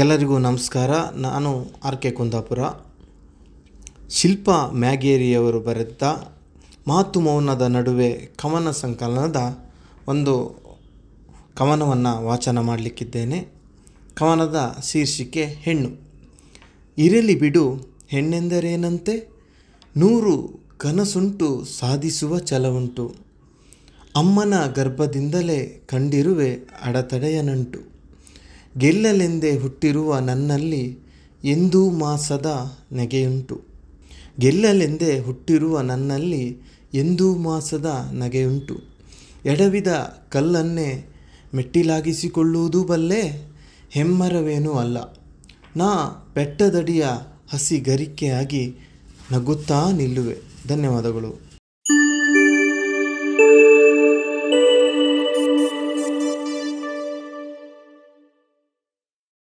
ಎಲ್ಲರಿಗೂ ನಮಸ್ಕಾರ ನಾನು ಆರ್ ಕೆ ಕುಂದಾಪುರ ಶಿಲ್ಪ ಮ್ಯಾಗೇರಿಯವರು ಬರೆದ ಮಾತು ಮೌನದ ನಡುವೆ ಕವನ ಸಂಕಲನದ ಒಂದು ಕವನವನ್ನು ವಾಚನ ಮಾಡಲಿಕ್ಕಿದ್ದೇನೆ ಕವನದ ಶೀರ್ಷಿಕೆ ಹೆಣ್ಣು ಇರಲಿ ಬಿಡು ಹೆಣ್ಣೆಂದರೇನಂತೆ ನೂರು ಕನಸುಂಟು ಸಾಧಿಸುವ ಛಲವುಂಟು ಅಮ್ಮನ ಗರ್ಭದಿಂದಲೇ ಕಂಡಿರುವೆ ಅಡತಡೆಯನಂಟು ಗೆಲ್ಲಲೆಂದೇ ಹುಟ್ಟಿರುವ ನನ್ನಲ್ಲಿ ಎಂದೂ ಮಾಸದ ನೆಗೆಯುಂಟು ಗೆಲ್ಲಲೆಂದೇ ಹುಟ್ಟಿರುವ ನನ್ನಲ್ಲಿ ಎಂದೂ ಮಾಸದ ನಗೆಯುಂಟು ಎಡವಿದ ಕಲ್ಲನ್ನೇ ಮೆಟ್ಟಿಲಾಗಿಸಿಕೊಳ್ಳುವುದು ಬಲ್ಲೆ ಹೆಮ್ಮರವೇನೂ ಅಲ್ಲ ನಾ ಬೆಟ್ಟದಡಿಯ ಗರಿಕೆಯಾಗಿ ನಗುತ್ತಾ ನಿಲ್ಲುವೆ ಧನ್ಯವಾದಗಳು